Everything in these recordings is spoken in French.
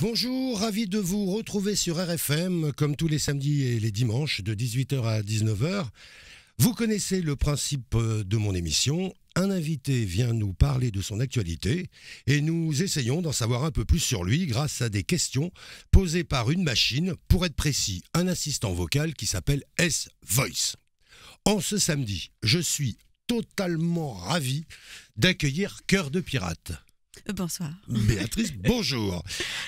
Bonjour, ravi de vous retrouver sur RFM comme tous les samedis et les dimanches de 18h à 19h. Vous connaissez le principe euh, de mon émission. Un invité vient nous parler de son actualité et nous essayons d'en savoir un peu plus sur lui grâce à des questions posées par une machine, pour être précis, un assistant vocal qui s'appelle S-Voice. En ce samedi, je suis totalement ravi d'accueillir Cœur de Pirate. Bonsoir. Béatrice, bonjour.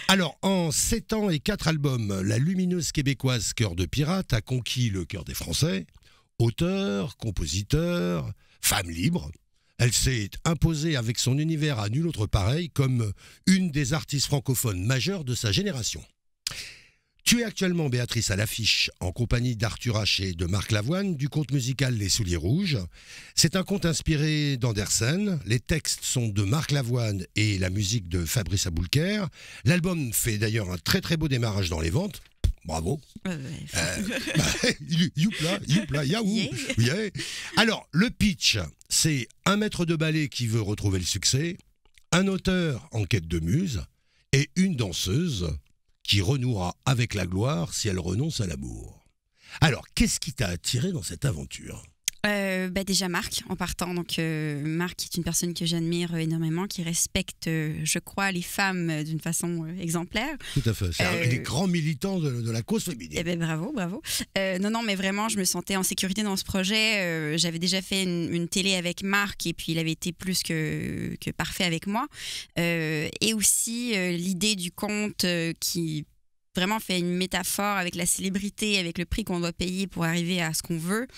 Alors, en 7 ans et 4 albums, la lumineuse québécoise Cœur de Pirate a conquis le cœur des Français. Auteur, compositeur, femme libre. Elle s'est imposée avec son univers à nul autre pareil comme une des artistes francophones majeures de sa génération. Tu es actuellement, Béatrice, à l'affiche en compagnie d'Arthur H et de Marc Lavoine du conte musical Les Souliers Rouges. C'est un conte inspiré d'Andersen. Les textes sont de Marc Lavoine et la musique de Fabrice Aboulker. L'album fait d'ailleurs un très très beau démarrage dans les ventes. Bravo. Alors, le pitch, c'est un maître de ballet qui veut retrouver le succès, un auteur en quête de muse et une danseuse qui renouera avec la gloire si elle renonce à l'amour. Alors, qu'est-ce qui t'a attiré dans cette aventure euh, bah, déjà Marc en partant donc euh, Marc est une personne que j'admire énormément qui respecte euh, je crois les femmes d'une façon exemplaire tout à fait c'est un des grands militants de, la cause féminine eh ben, bravo bravo non non mais vraiment je me sentais en sécurité dans ce projet j'avais déjà fait une, télé avec Marc et puis il avait été plus que, que parfait avec moi aussi euh, l'idée du conte euh, qui vraiment fait une métaphore avec la célébrité, avec le prix qu'on doit payer pour arriver à ce qu'on veut,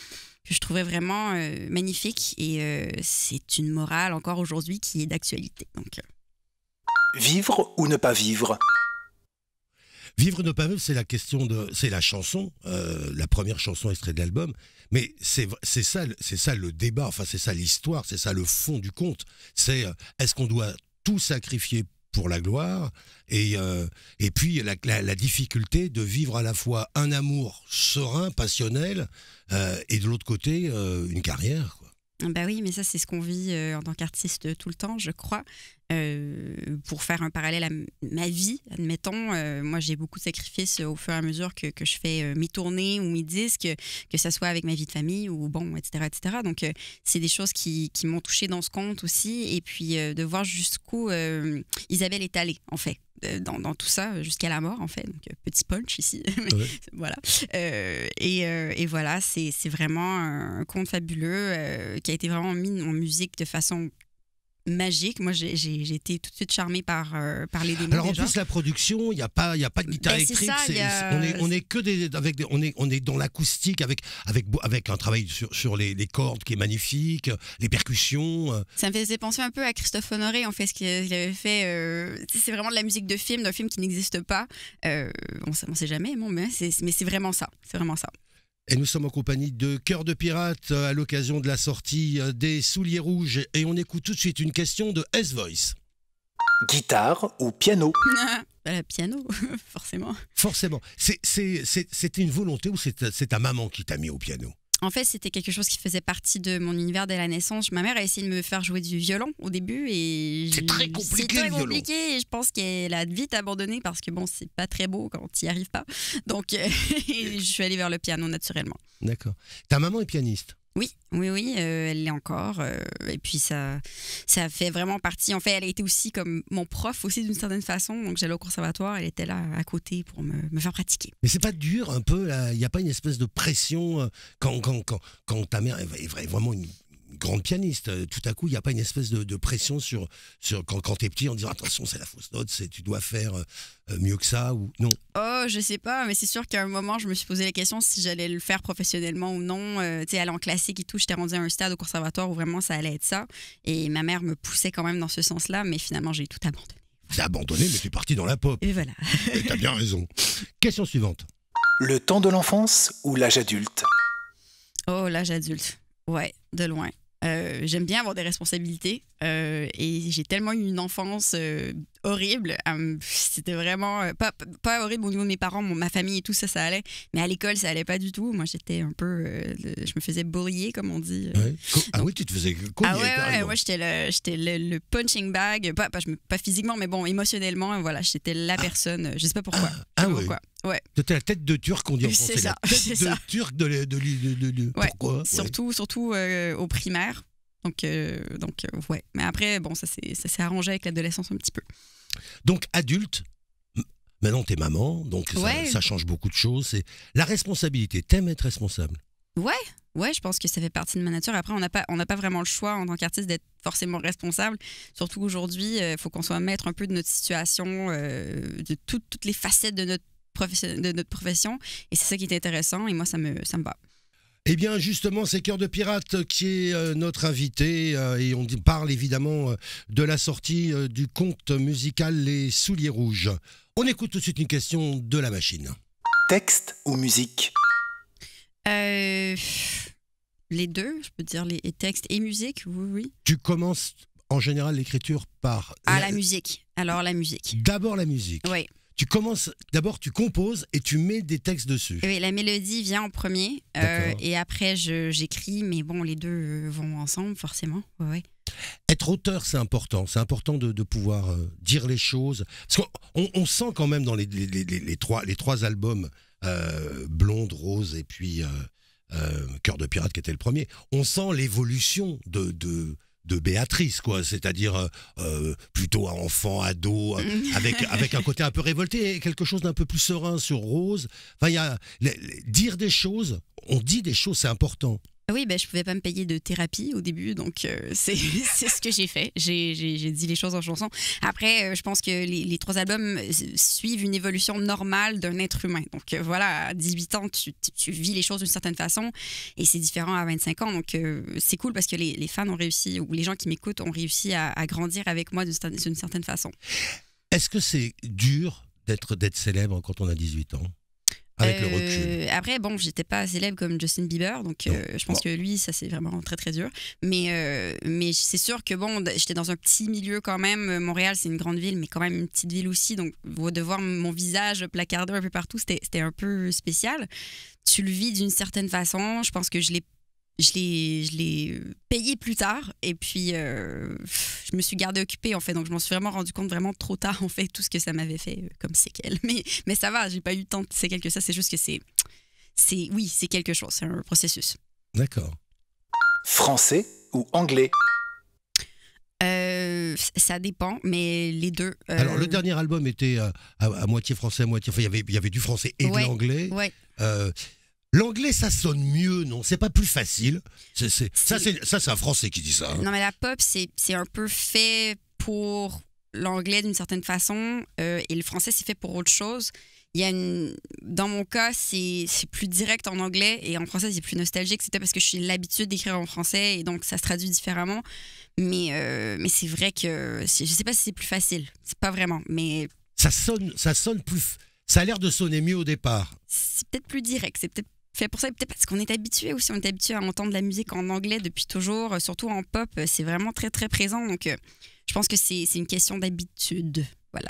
que je trouvais vraiment euh, magnifique. Et c'est une morale encore aujourd'hui qui est d'actualité. Donc, Vivre ou ne pas vivre Vivre ou ne pas vivre, c'est la question de, c'est la chanson, la première chanson extraite de l'album. Mais c'est c'est ça, c'est ça le débat. Enfin, c'est ça l'histoire, c'est ça le fond du conte. C'est est-ce qu'on doit tout sacrifier pour la gloire, et, euh, et puis la, difficulté de vivre à la fois un amour serein, passionnel, euh, et de l'autre côté, euh, une carrière. Quoi. Ah bah oui, mais ça c'est ce qu'on vit en tant qu'artiste tout le temps, je crois. Euh, pour faire un parallèle à ma vie, admettons, euh, moi j'ai beaucoup de sacrifices au fur et à mesure que, je fais euh, mes tournées ou mes disques, que ce soit avec ma vie de famille ou bon, etc. etc. Donc c'est des choses qui, m'ont touché dans ce conte aussi et puis de voir jusqu'où Isabelle est allée en fait. Dans, tout ça jusqu'à la mort en fait donc petit punch ici voilà et, voilà c'est vraiment un conte fabuleux qui a été vraiment mis en musique de façon magique. Moi, j'ai, été tout de suite charmée par, euh, par les Alors, en plus, la production, il n'y a, pas, y a pas de guitare ben, électrique. on, est, on est que des, avec on, est, on est dans l'acoustique, avec, avec, avec un travail sur, les, les, cordes qui est magnifique, les percussions. Euh. Ça me faisait penser un peu à Christophe Honoré, en fait, ce qu'il avait fait. Euh, c'est vraiment de la musique de film, d'un film qui n'existe pas. on ne sait jamais, bon, mais, mais c'est vraiment ça. C'est vraiment ça. Et nous sommes en compagnie de Cœur de Pirate euh, à l'occasion de la sortie euh, des Souliers Rouges. Et on écoute tout de suite une question de S-Voice. Guitare ou piano bah, Piano, forcément. Forcément. C'était une volonté ou c'est ta maman qui t'a mis au piano en fait, c'était quelque chose qui faisait partie de mon univers dès la naissance. Ma mère a essayé de me faire jouer du violon au début et c'est très compliqué. C'est très compliqué et je pense qu'elle a vite abandonné parce que bon, c'est pas très beau quand tu y arrives pas. Donc, euh, je suis allée vers le piano naturellement. D'accord. Ta maman est pianiste. Oui, oui, oui, euh, elle l'est encore. Euh, et puis ça, ça fait vraiment partie. En fait, elle a été aussi comme mon prof aussi d'une certaine façon. Donc j'allais au conservatoire, elle était là à côté pour me, faire pratiquer. Mais c'est pas dur un peu Il n'y a pas une espèce de pression euh, quand, quand, quand, quand, ta mère est vraiment une grande pianiste. Euh, tout à coup, il n'y a pas une espèce de, pression sur, quand, quand t'es petit en disant attention, c'est la fausse note, c'est tu dois faire euh, euh, mieux que ça ou non. Oh, je sais pas, mais c'est sûr qu'à un moment, je me suis posé la question si j'allais le faire professionnellement ou non. tu sais, aller en classique et tout, j'étais rendu à un stade au conservatoire où vraiment ça allait être ça. Et ma mère me poussait quand même dans ce sens-là, mais finalement, j'ai tout abandonné. T'as abandonné, mais t'es parti dans la pop. Et voilà. T'as bien raison. Question suivante. Le temps de l'enfance ou l'âge adulte Oh, l'âge adulte. Ouais, de loin. Euh, j'aime bien avoir des responsabilités euh, et j'ai tellement eu une enfance euh, horrible. Hum, c'était vraiment euh, pas, pas, horrible au niveau de mes parents, ma famille et tout ça, ça allait. Mais à l'école, ça allait pas du tout. Moi, j'étais un peu. Euh, je me faisais bourrier comme on dit. Euh. Ah oui, tu te faisais Ah ouais, moi, j'étais le, punching bag. Pas, pas, physiquement, mais bon, émotionnellement, voilà, j'étais la ah. personne. Je sais pas pourquoi. Ah, ah Ouais. la tête de Turc, on dit en français. C'est ça. La tête de Turc de, de, de, Pourquoi Surtout, surtout au primaire. Donc, euh, donc euh, ouais. Mais après, bon, ça s'est arrangé avec l'adolescence un petit peu. Donc, adulte, maintenant t'es maman, donc ça, change beaucoup de choses. C'est la responsabilité. T'aimes être responsable. Ouais, ouais, je pense que ça fait partie de ma nature. Après, on n'a pas, pas vraiment le choix en tant qu'artiste d'être forcément responsable. Surtout aujourd'hui, il euh, faut qu'on soit maître un peu de notre situation, de toutes les facettes de notre, de notre profession. Et c'est ça qui est intéressant. Et moi, ça me, ça me va. Eh bien, justement, c'est Cœur de Pirate qui est euh, notre invité euh, et on parle évidemment euh, de la sortie du conte musical Les Souliers Rouges. On écoute tout de suite une question de la machine. Texte ou musique Les deux, je peux dire les textes et musique, oui, oui. Tu commences en général l'écriture par... À ah, la musique, alors la musique. D'abord la musique. Oui tu commences, d'abord tu composes et tu mets des textes dessus. Oui, la mélodie vient en premier euh, et après j'écris, mais bon, les deux euh, vont ensemble forcément. Être auteur, c'est important. C'est important de, pouvoir euh, dire les choses. Parce qu'on on sent quand même dans les, trois, les trois albums, Blonde, Rose et puis Cœur de Pirate qui était le premier, on sent l'évolution de de Béatrice, quoi. C'est-à-dire euh, euh, plutôt plutôt enfant, ado, euh, mm. avec, avec un côté un peu révolté et quelque chose d'un peu plus serein sur Rose. Enfin, y a, dire des choses, on dit des choses, c'est important. Oui, ben, je ne pouvais pas me payer de thérapie au début, donc euh, c'est ce que j'ai fait. J'ai dit les choses en chanson. Après, euh, je pense que les, trois albums euh, suivent une évolution normale d'un être humain. Donc voilà, à 18 ans, tu, vis les choses d'une certaine façon et c'est différent à 25 ans. Donc c'est cool parce que les, les, fans ont réussi, ou les gens qui m'écoutent ont réussi à, à, grandir avec moi d'une certaine façon. Est-ce que c'est dur d'être célèbre quand on a 18 ans avec le euh, recul. Après, bon, j'étais pas célèbre comme Justin Bieber, donc euh, je pense que lui, ça c'est vraiment très très dur. Mais, euh, mais c'est sûr que bon, j'étais dans un petit milieu quand même. Montréal, c'est une grande ville, mais quand même une petite ville aussi. Donc, de voir mon visage placardé un peu partout, c'était un peu spécial tu le vis d'une certaine façon. Je pense que je l'ai je l'ai payé plus tard et puis euh, je me suis gardée occupée en fait donc je m'en suis vraiment rendu compte vraiment trop tard en fait tout ce que ça m'avait fait euh, comme séquelles mais mais ça va j'ai pas eu tant de séquelles que ça c'est juste que c'est c'est oui c'est quelque chose c'est un processus d'accord français ou anglais euh, ça dépend, mais les deux. Alors, le dernier album était à, moitié français, à moitié. Enfin, il y avait, il y avait du français et de l'anglais. Ouais. L'anglais, ça sonne mieux, non C'est pas plus facile. Ça, c'est un Français qui dit ça. Hein. Non, mais la pop, c'est un peu fait pour l'anglais d'une certaine façon, euh, et le français, c'est fait pour autre chose. Il y a une... Dans mon cas, c'est plus direct en anglais et en français, c'est plus nostalgique. C'était parce que je suis l'habitude d'écrire en français et donc ça se traduit différemment. Mais, euh, mais c'est vrai que je sais pas si c'est plus facile. C'est pas vraiment. Mais ça sonne, ça sonne plus. Ça a l'air de sonner mieux au départ. C'est peut-être plus direct. C'est peut-être fait pour ça, peut-être parce qu'on est habitué si on est habitué à entendre la musique en anglais depuis toujours, euh, surtout en pop, euh, c'est vraiment très très présent. Donc euh, je pense que c'est une question d'habitude. Voilà.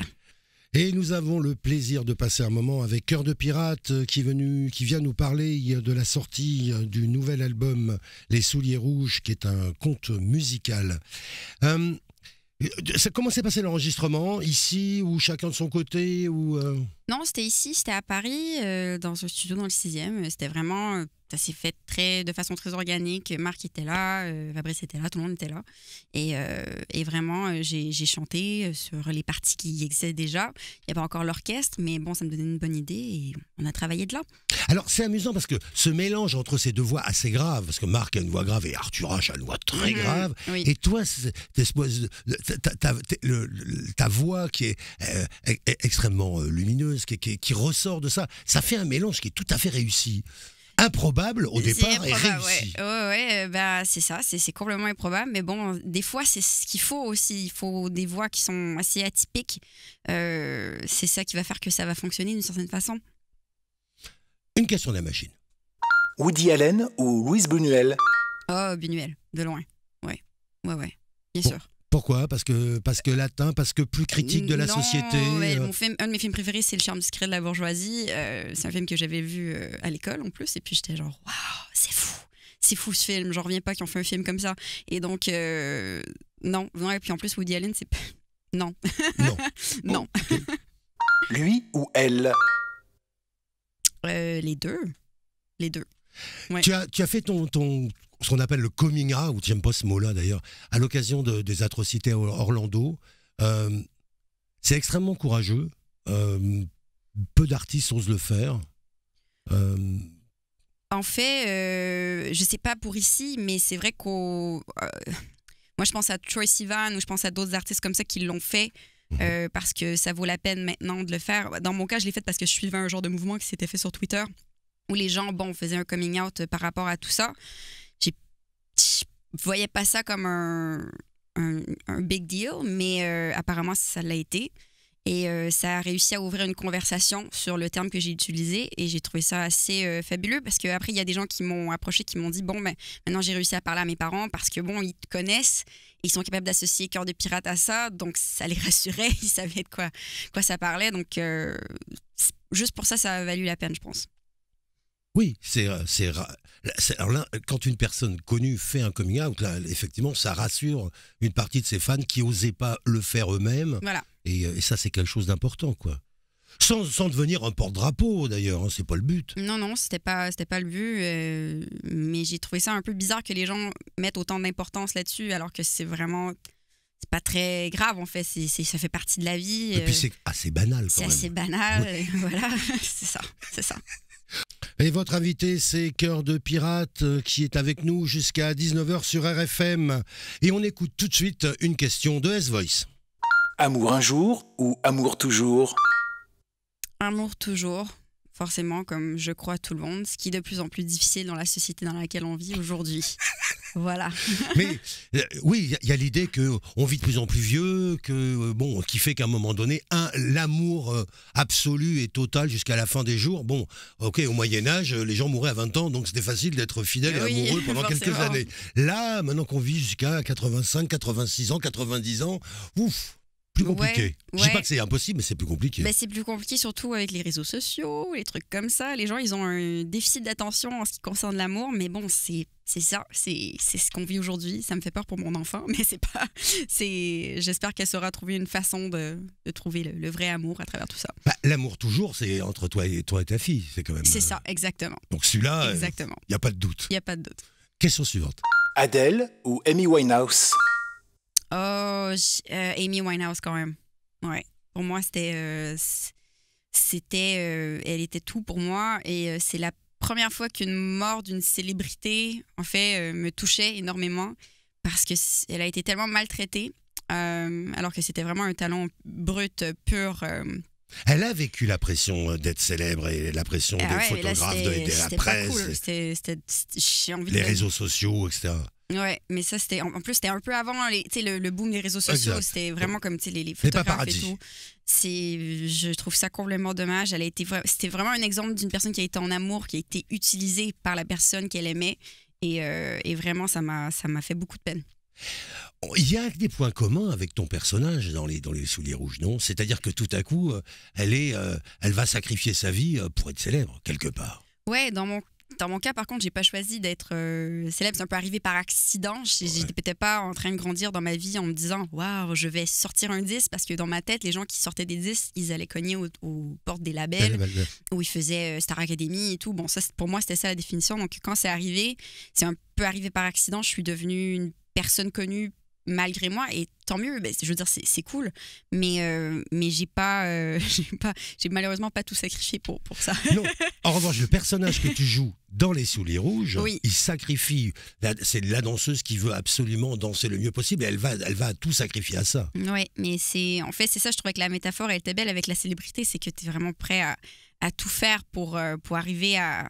Et nous avons le plaisir de passer un moment avec Cœur de Pirate qui, est venu, qui vient nous parler de la sortie du nouvel album Les Souliers Rouges, qui est un conte musical. comment s'est passé l'enregistrement Ici ou chacun de son côté ou non, c'était ici, c'était à Paris, euh, dans ce studio dans le 6e. C'était vraiment, euh, ça s'est fait très, de façon très organique. Marc était là, euh, Fabrice était là, tout le monde était là. Et, vraiment, j'ai chanté sur les parties qui existaient déjà. Il n'y avait pas encore l'orchestre, mais bon, ça me donnait une bonne idée et on a travaillé de là. Alors, c'est amusant parce que ce mélange entre ces deux voix assez graves, parce que Marc a une voix grave et Arthur H a une voix très mhm, grave, et toi, ta, voix qui est extrêmement lumineuse, qui, ressort de ça. Ça fait un mélange qui est tout à fait réussi. Improbable au départ et réussi. Ouais, ouais, euh, bah, c'est ça, c'est complètement improbable. Mais bon, des fois, c'est ce qu'il faut aussi. Il faut des voix qui sont assez atypiques. Euh, c'est ça qui va faire que ça va fonctionner d'une certaine façon. Une question de la machine. Woody Allen ou Louise Bunuel Oh, Bunuel de loin. Ouais, ouais, ouais, bien sûr. Pourquoi Parce que parce que latin, parce que plus critique de la société. Euh. un de mes films préférés, c'est Le charme secret de la bourgeoisie. Euh, c'est un film que j'avais vu euh, à l'école en plus, et puis j'étais genre waouh, c'est fou, c'est fou ce film. J'en reviens pas qu'ils ont fait un film comme ça. Et donc non, et puis en plus Woody Allen, c'est non, non, non. Lui ou elle Les deux, les deux. Tu, as, fait ton, ton ce qu'on appelle le coming out, j'aime pas ce mot-là d'ailleurs, à l'occasion des atrocités à Orlando. Euh, c'est extrêmement courageux. Euh, peu d'artistes osent le faire. Euh, en fait, je sais pas pour ici, mais c'est vrai qu'au. moi, je pense à Troy Sivan ou je pense à d'autres artistes comme ça qui l'ont fait. Mhm. parce que ça vaut la peine maintenant de le faire. Dans mon cas, je l'ai fait parce que je suivais un genre de mouvement qui s'était fait sur Twitter où les gens, bon, faisaient un coming out par rapport à tout ça voyais pas ça comme un, un, big deal, mais euh, apparemment, ça l'a été. Et euh, ça a réussi à ouvrir une conversation sur le terme que j'ai utilisé. Et j'ai trouvé ça assez euh, fabuleux parce qu'après, il y a des gens qui m'ont approché, qui m'ont dit Bon, ben, maintenant j'ai réussi à parler à mes parents parce que, bon, ils te connaissent ils sont capables d'associer Cœur de Pirate à ça. Donc, ça les rassurait. Ils savaient de quoi, quoi ça parlait. Donc, juste pour ça, ça a valu la peine, je pense. Oui, c'est euh, c'est alors là, quand une personne connue fait un coming out, effectivement, ça rassure une partie de ses fans qui n'osaient pas le faire eux-mêmes. Voilà. Euh, et, ça, c'est quelque chose d'important, quoi. Sans, sans, devenir un porte-drapeau, d'ailleurs, hein, c'est pas le but. Non, non, c'était pas, c'était pas le but. Euh, mais j'ai trouvé ça un peu bizarre que les gens mettent autant d'importance là-dessus, alors que c'est vraiment c'est pas très grave en fait, c'est, ça fait partie de la vie. Et puis c'est assez banal. C'est assez banal, voilà, c'est ça, c'est ça. Et votre invité, c'est Cœur de Pirate, euh, qui est avec nous jusqu'à 19h sur RFM. Et on écoute tout de suite une question de S-Voice. Amour un jour ou amour toujours Amour toujours, forcément, comme je crois tout le monde, ce qui est de plus en plus difficile dans la société dans laquelle on vit aujourd'hui. Voilà. Mais euh, oui, il y a, l'idée que on vit de plus en plus vieux, que euh, bon, qui fait qu'à un moment donné, un l'amour euh, absolu et total jusqu'à la fin des jours. Bon, ok, au Moyen Âge, les gens mouraient à 20 ans, donc c'était facile d'être fidèle et, amoureux pendant quelques années. Là, maintenant qu'on vit jusqu'à 85, 86 ans, 90 ans, ouf plus compliqué. je ne dis pas que c'est impossible, mais c'est plus compliqué. mais bah, c'est plus compliqué surtout avec les réseaux sociaux, les trucs comme ça. Les gens, ils ont un déficit d'attention en ce qui concerne l'amour, mais bon, c'est c'est ça, c'est ce qu'on vit aujourd'hui. Ça me fait peur pour mon enfant, mais c'est pas. C'est. J'espère qu'elle saura trouver une façon de, de trouver le, vrai amour à travers tout ça. Bah, l'amour toujours, c'est entre toi et toi et ta fille, c'est quand même. C'est euh, ça, exactement. Donc celui-là, euh, exactement. Il n'y a pas de doute. Il n'y a pas de doute. Question suivante. Adèle ou Amy Winehouse Oh, Amy Winehouse quand même. Pour moi, c'était. Euh, c'était. Euh, elle était tout pour moi. Et c'est la première fois qu'une mort d'une célébrité, en fait, me touchait énormément parce qu'elle a été tellement maltraitée, alors que c'était vraiment un talent brut, pur. Elle a vécu la pression d'être célèbre et la pression ah d'être photographe des photographes, de, la presse. Cool. c'était, les réseaux sociaux, etc. Ouais, mais ça, c'était. En plus, c'était un peu avant les, le, le boom des réseaux sociaux. C'était vraiment comme les, les photographes et tout. Je trouve ça complètement dommage. C'était vraiment un exemple d'une personne qui a été en amour, qui a été utilisée par la personne qu'elle aimait. Et, euh, et vraiment, ça m'a fait beaucoup de peine. Il y a des points communs avec ton personnage dans les dans les souliers rouges, non C'est-à-dire que tout à coup, euh, elle est, euh, elle va sacrifier sa vie pour être célèbre quelque part. Ouais, dans mon dans mon cas, par contre, j'ai pas choisi d'être euh, célèbre. C'est un peu arrivé par accident. J'étais n'étais peut-être pas en train de grandir dans ma vie en me disant Waouh, je vais sortir un 10 parce que dans ma tête, les gens qui sortaient des disques, ils allaient cogner aux, portes des labels, où ils faisaient euh, Star Academy et tout. Bon, ça, pour moi, c'était ça la définition. Donc, quand c'est arrivé, c'est un peu arrivé par accident. Je suis devenue une personne connue malgré moi et tant mieux ben, je veux dire c'est cool mais euh, mais j'ai pas euh, j'ai pas j'ai malheureusement pas tout sacrifié pour pour ça non en revanche le personnage que tu joues dans les souliers rouges il sacrifie c'est la danseuse qui veut absolument danser le mieux possible et elle va elle va tout sacrifier à ça Oui, mais c'est en fait c'est ça je trouvais que la métaphore elle était belle avec la célébrité c'est que tu es vraiment prêt à, tout faire pour euh, pour arriver à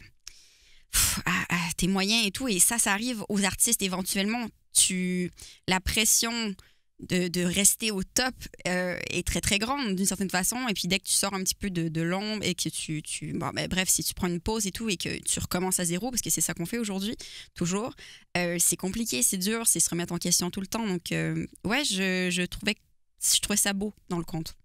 tes moyens et tout et ça ça arrive aux artistes éventuellement tu la pression de, de rester au top euh, est très très grande d'une certaine façon et puis dès que tu sors un petit peu de, l'ombre et que tu, tu ben, bref si tu prends une pause et tout et que tu recommences à zéro parce que c'est ça qu'on fait aujourd'hui toujours euh, c'est compliqué c'est dur c'est se remettre en question tout le temps donc euh, ouais je, trouvais je trouvais ça beau dans le compte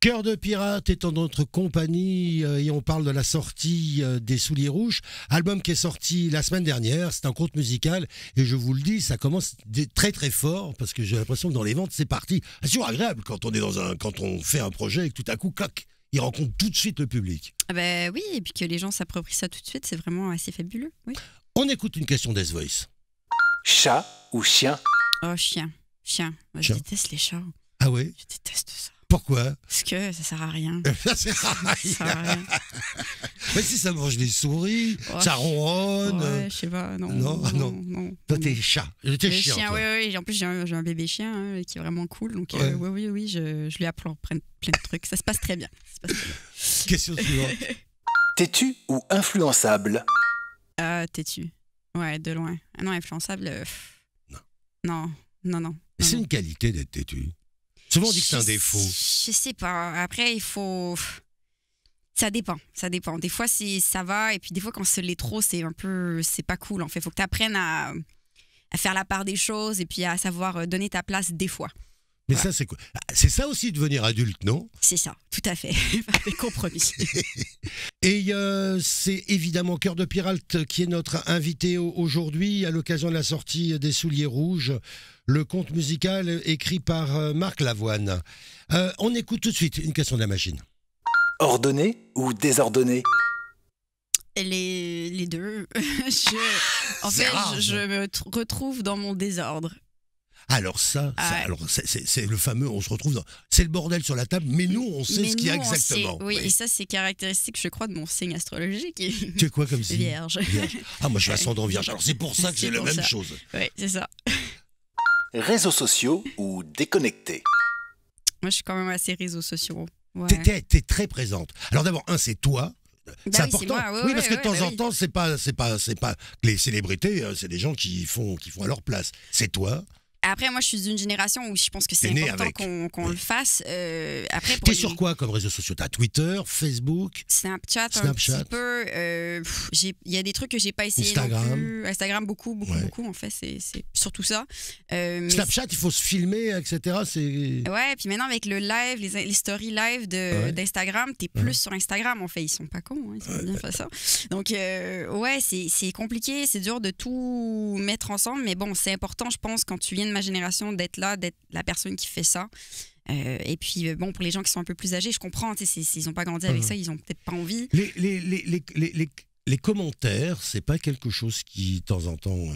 Cœur de pirate est en notre compagnie euh, et on parle de la sortie euh, des Souliers Rouges, album qui est sorti la semaine dernière. C'est un conte musical et je vous le dis, ça commence très très fort parce que j'ai l'impression que dans les ventes c'est parti. C'est toujours agréable quand on est dans un, quand on fait un projet et que tout à coup, clac, il rencontre tout de suite le public. Ah bah oui, et puis que les gens s'approprient ça tout de suite, c'est vraiment assez fabuleux. On écoute une question d'Es Voice. Chat ou chien Oh chien, chien. Je déteste les chats. Ah oui Je déteste ça. Pourquoi Parce que ça sert à rien. ça sert à rien. Mais si ça mange des souris, ça ronronne. Ouais, je sais pas, non. Non, ah non. non, non. Toi, t'es chat. T'es chien. chien oui, oui. En plus, j'ai un, bébé chien hein, qui est vraiment cool. Donc, euh, oui, oui, oui, je, je lui apprends plein, de trucs. Ça se passe très bien. Question suivante. Têtu ou influençable euh, Têtu. Ouais, de loin. Ah non, influençable. Euh, non, non, non. non c'est une qualité d'être têtu. Souvent, dit que c'est un défaut. Je sais pas. Après, il faut. Ça dépend, ça dépend. Des fois, ça va, et puis des fois, quand c'est l'est trop, c'est un peu. C'est pas cool, en fait. Il Faut que tu apprennes à, faire la part des choses et puis à savoir euh, donner ta place des fois. Mais ça, c'est quoi ah, C'est ça aussi devenir adulte, non C'est ça, tout à fait. Des compromis. Et euh, c'est évidemment Cœur de Pirate qui est notre invité aujourd'hui à l'occasion de la sortie des Souliers Rouges, le conte musical écrit par euh, Marc Lavoine. Euh, on écoute tout de suite une question de la machine. Ordonné ou désordonné les, les, deux. je, en fait, je me retrouve dans mon désordre. Alors ça, alors c'est le fameux, on se retrouve dans, c'est le bordel sur la table, mais nous on sait ce qu'il y a exactement. oui, et ça c'est caractéristique, je crois, de mon signe astrologique. Tu es quoi comme signe Vierge. vierge. Ah moi je suis ascendant Vierge, alors c'est pour ça que j'ai la même chose. Oui, c'est ça. Réseaux sociaux ou déconnectés Moi je suis quand même assez réseaux sociaux. Ouais. T'es très présente. Alors d'abord, un, c'est toi, bah c'est important. Oui, parce que de temps bah en temps, c'est pas, c'est pas, c'est pas les célébrités, hein, c'est des gens qui font, qui font à leur place. C'est toi, après, moi, je suis d'une génération où je pense que c'est important qu'on le fasse. Euh, après, T'es sur quoi comme réseaux sociaux T'as Twitter, Facebook Snapchat, Snapchat. un petit peu. Euh, il y a des trucs que j'ai pas essayé. Instagram. Instagram, beaucoup, beaucoup, beaucoup. En fait, c'est surtout ça. Euh, Snapchat, il faut se filmer, etc. Ouais, puis maintenant, avec le live, les, stories live ah d'Instagram, ah ouais. t'es plus sur Instagram. En fait, ils sont pas cons. Hein, ils bien ça. Donc, ouais, c'est compliqué. C'est dur de tout mettre ensemble. Mais bon, c'est important, je pense, quand tu viens de ma génération d'être là, d'être la personne qui fait ça. Euh, et puis, euh, bon, pour les gens qui sont un peu plus âgés, je comprends, s'ils n'ont pas grandi avec mmh. ça, ils n'ont peut-être pas envie. Les, les, les, les commentaires, c'est pas quelque chose qui, de temps en temps, euh,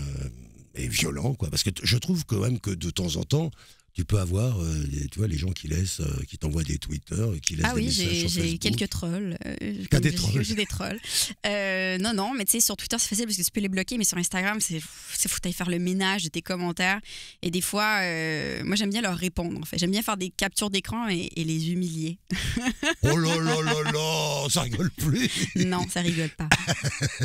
et violent, quoi. Parce que je trouve quand même que de temps en temps, tu peux avoir, euh, tu vois, les gens qui laissent, euh, qui t'envoient des Twitter, qui laissent ah des messages sur Facebook. j'ai quelques trolls. Euh, des trolls J'ai des trolls. Euh, non, non, mais tu sais, sur Twitter, c'est facile parce que tu peux les bloquer, mais sur Instagram, c'est faut aller faire le ménage de tes commentaires. Et des fois, moi, j'aime bien leur répondre, en fait. J'aime bien faire des captures d'écran et, et, les humilier. oh là là là là, ça rigole plus Non, ça rigole pas.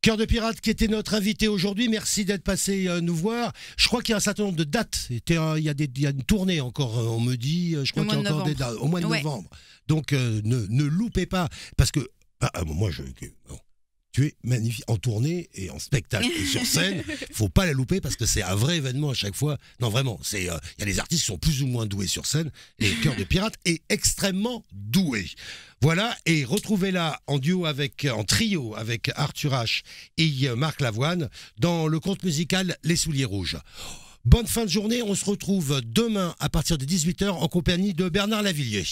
Cœur de Pirate qui était notre invité aujourd'hui, merci d'être passé euh, nous voir. Je crois qu'il y a un certain nombre de dates. Il y a, y une tournée encore, euh, on me dit. Euh, je crois qu'il y a encore des au mois de novembre. Donc ne, loupez pas, parce que ah, ah, moi je, tu es magnifique en tournée et en spectacle et sur scène. Faut pas la louper parce que c'est un vrai événement à chaque fois. Non vraiment, c'est euh, il y a des artistes qui sont plus ou moins doués sur scène et Cœur de Pirates est extrêmement doué. Voilà et retrouvez-la en duo avec en trio avec Arthur H et euh, Marc Lavoine dans le conte musical Les souliers rouges. Bonne fin de journée, on se retrouve demain à partir de 18h en compagnie de Bernard Lavillier.